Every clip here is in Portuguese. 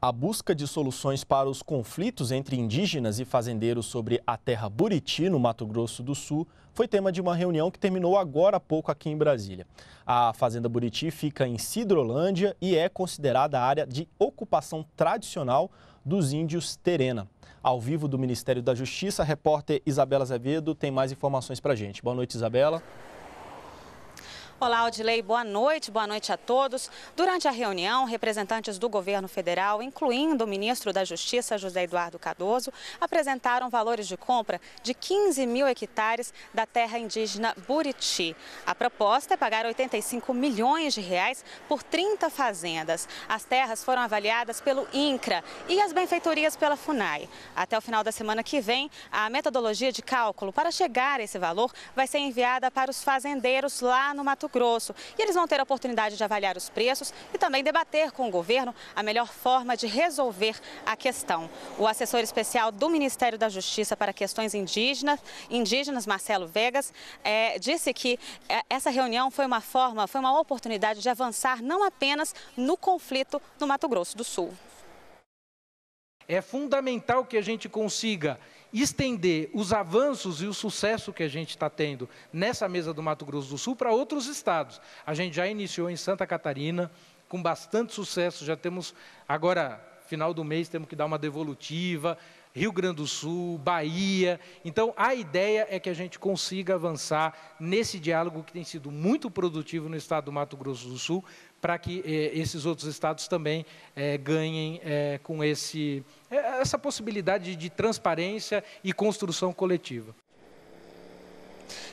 a busca de soluções para os conflitos entre indígenas e fazendeiros sobre a terra Buriti, no Mato Grosso do Sul, foi tema de uma reunião que terminou agora há pouco aqui em Brasília. A Fazenda Buriti fica em Sidrolândia e é considerada área de ocupação tradicional dos índios Terena. Ao vivo do Ministério da Justiça, a repórter Isabela Azevedo tem mais informações para gente. Boa noite, Isabela. Olá, Odilei, boa noite, boa noite a todos. Durante a reunião, representantes do governo federal, incluindo o ministro da Justiça, José Eduardo Cardoso, apresentaram valores de compra de 15 mil hectares da terra indígena Buriti. A proposta é pagar 85 milhões de reais por 30 fazendas. As terras foram avaliadas pelo INCRA e as benfeitorias pela FUNAI. Até o final da semana que vem, a metodologia de cálculo para chegar a esse valor vai ser enviada para os fazendeiros lá no Mato Mato Grosso. E eles vão ter a oportunidade de avaliar os preços e também debater com o governo a melhor forma de resolver a questão. O assessor especial do Ministério da Justiça para questões indígenas, indígenas Marcelo Vegas, é, disse que é, essa reunião foi uma forma, foi uma oportunidade de avançar não apenas no conflito no Mato Grosso do Sul. É fundamental que a gente consiga estender os avanços e o sucesso que a gente está tendo nessa mesa do Mato Grosso do Sul para outros estados. A gente já iniciou em Santa Catarina, com bastante sucesso, já temos agora. Final do mês temos que dar uma devolutiva, Rio Grande do Sul, Bahia. Então, a ideia é que a gente consiga avançar nesse diálogo que tem sido muito produtivo no estado do Mato Grosso do Sul, para que eh, esses outros estados também eh, ganhem eh, com esse, eh, essa possibilidade de transparência e construção coletiva.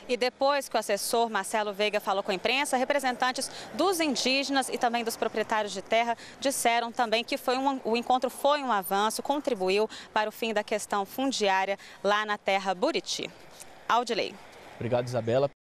E depois que o assessor Marcelo Veiga falou com a imprensa, representantes dos indígenas e também dos proprietários de terra disseram também que foi um, o encontro foi um avanço, contribuiu para o fim da questão fundiária lá na terra Buriti. Audilei. Obrigado, Isabela.